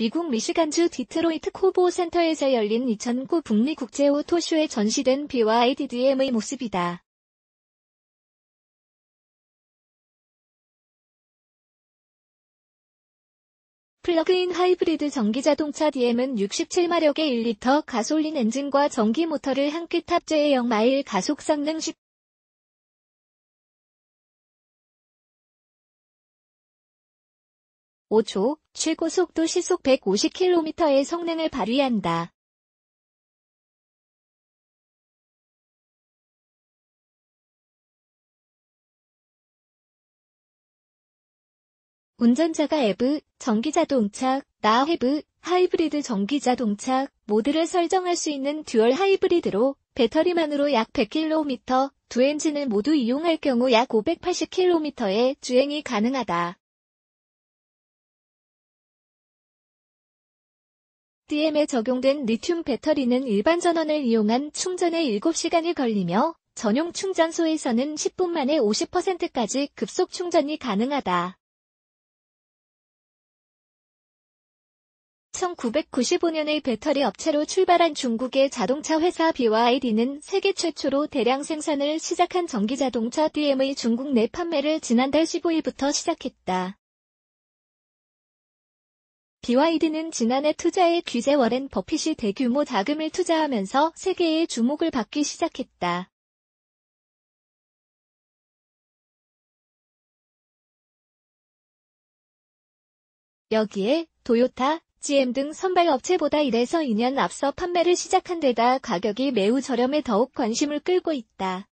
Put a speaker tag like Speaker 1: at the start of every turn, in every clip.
Speaker 1: 미국 미시간주 디트로이트 코보 센터에서 열린 2009 북미 국제 오토쇼에
Speaker 2: 전시된 b y d d m 의 모습이다. 플러그인
Speaker 1: 하이브리드 전기자동차 DM은 67마력의 1리터 가솔린 엔진과 전기 모터를
Speaker 2: 함께 탑재해 0마일 가속 성능 10 5초, 최고 속도 시속 150km의 성능을 발휘한다. 운전자가 EV, 전기자동차, 나
Speaker 1: 헤브, 하이브리드 전기자동차 모드를 설정할 수 있는 듀얼 하이브리드로 배터리만으로 약 100km, 두 엔진을 모두 이용할 경우 약 580km의
Speaker 2: 주행이 가능하다. DM에 적용된 리튬 배터리는 일반 전원을 이용한
Speaker 1: 충전에 7시간이 걸리며 전용 충전소에서는 10분 만에 50%까지 급속 충전이 가능하다. 1995년의 배터리 업체로 출발한 중국의 자동차 회사 BYD는 세계 최초로 대량 생산을 시작한 전기자동차 DM의 중국 내 판매를 지난달 15일부터 시작했다. 비와이드는 지난해 투자의 규제 워렌 버핏이 대규모 자금을 투자하면서 세계의 주목을
Speaker 2: 받기 시작했다. 여기에 도요타,
Speaker 1: GM 등 선발 업체보다 1에서 2년 앞서 판매를 시작한 데다 가격이 매우 저렴해
Speaker 2: 더욱 관심을 끌고 있다.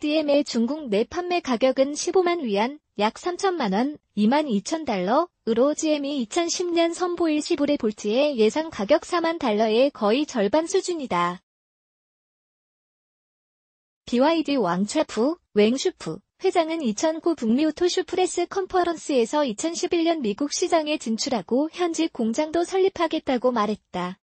Speaker 2: DM의 중국 내 판매 가격은
Speaker 1: 15만 위안, 약 3천만 원, 2만 2천 달러으로 GM이 e 2010년 선보일 11의 볼트의 예상 가격 4만 달러의 거의 절반 수준이다. BYD 왕철프, 웽슈프 회장은 2009 북미 오토슈프레스 컨퍼런스에서 2011년 미국 시장에 진출하고 현지
Speaker 2: 공장도 설립하겠다고 말했다.